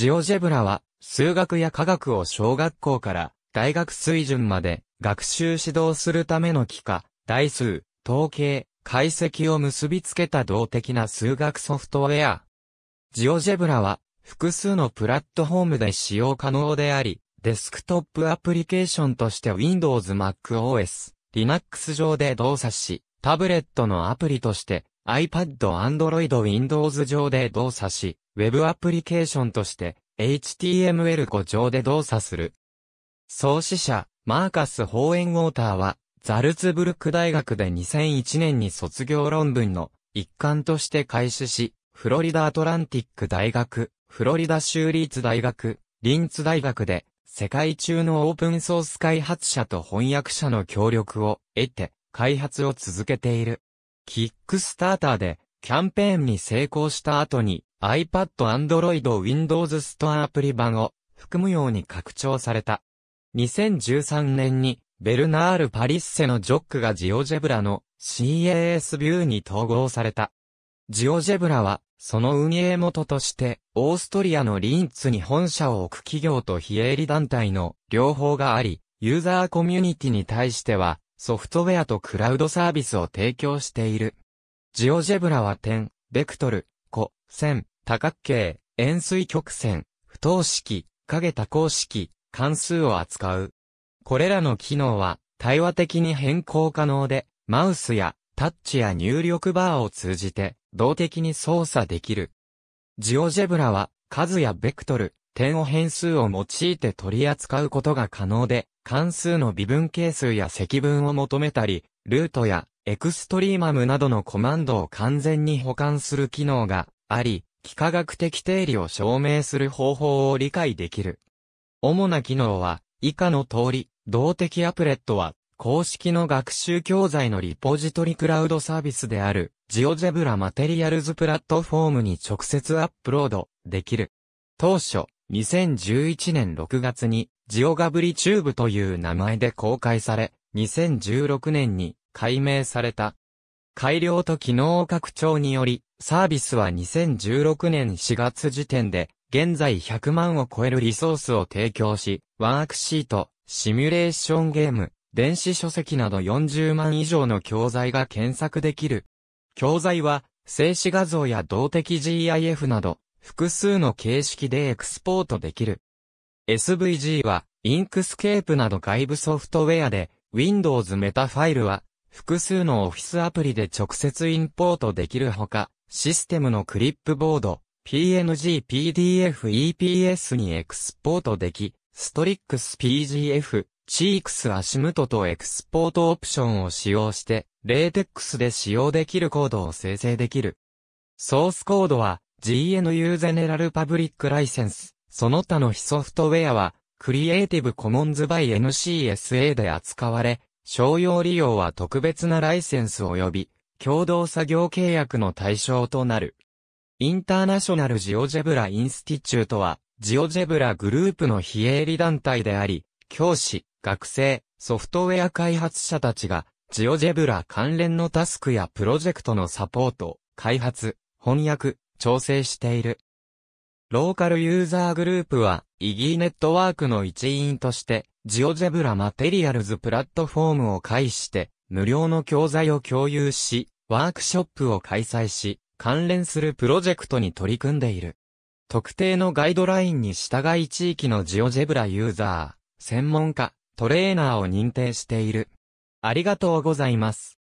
ジオジェブラは、数学や科学を小学校から大学水準まで学習指導するための機械、台数、統計、解析を結びつけた動的な数学ソフトウェア。ジオジェブラは、複数のプラットフォームで使用可能であり、デスクトップアプリケーションとして Windows MacOS、Linux 上で動作し、タブレットのアプリとして iPad、Android、Windows 上で動作し、Web アプリケーションとして HTML5 上で動作する。創始者、マーカス・ホーエンウォーターは、ザルツブルク大学で2001年に卒業論文の一環として開始し、フロリダ・アトランティック大学、フロリダ州立大学、リンツ大学で、世界中のオープンソース開発者と翻訳者の協力を得て、開発を続けている。キックスターターでキャンペーンに成功した後に iPad Android Windows ストアアプリ版を含むように拡張された。2013年にベルナール・パリッセのジョックがジオジェブラの CAS ビューに統合された。ジオジェブラはその運営元としてオーストリアのリンツに本社を置く企業と非営利団体の両方があり、ユーザーコミュニティに対してはソフトウェアとクラウドサービスを提供している。ジオジェブラは点、ベクトル、弧、線、多角形、円錐曲線、不等式、影多項式、関数を扱う。これらの機能は対話的に変更可能で、マウスやタッチや入力バーを通じて動的に操作できる。ジオジェブラは数やベクトル、点を変数を用いて取り扱うことが可能で、関数の微分係数や積分を求めたり、ルートやエクストリーマムなどのコマンドを完全に保管する機能があり、幾何学的定理を証明する方法を理解できる。主な機能は、以下の通り、動的アプレットは、公式の学習教材のリポジトリクラウドサービスである、ジオジェブラマテリアルズプラットフォームに直接アップロードできる。当初、2011年6月にジオガブリチューブという名前で公開され、2016年に改名された。改良と機能拡張により、サービスは2016年4月時点で、現在100万を超えるリソースを提供し、ワークシート、シミュレーションゲーム、電子書籍など40万以上の教材が検索できる。教材は、静止画像や動的 GIF など、複数の形式でエクスポートできる。SVG は、インクスケープなど外部ソフトウェアで、Windows メタファイルは、複数のオフィスアプリで直接インポートできるほか、システムのクリップボード、PNG、PDF、EPS にエクスポートでき、ストリックス PGF、CX アシムトとエクスポートオプションを使用して、LaTeX で使用できるコードを生成できる。ソースコードは、GNU ゼネラルパブリックライセンス、その他の非ソフトウェアは、クリエイティブコモンズバイ NCSA で扱われ、商用利用は特別なライセンス及び、共同作業契約の対象となる。インターナショナルジオジェブラインスティチュートは、ジオジェブラグループの非営利団体であり、教師、学生、ソフトウェア開発者たちが、ジオジェブラ関連のタスクやプロジェクトのサポート、開発、翻訳、調整している。ローカルユーザーグループは、イギーネットワークの一員として、ジオジェブラマテリアルズプラットフォームを介して、無料の教材を共有し、ワークショップを開催し、関連するプロジェクトに取り組んでいる。特定のガイドラインに従い地域のジオジェブラユーザー、専門家、トレーナーを認定している。ありがとうございます。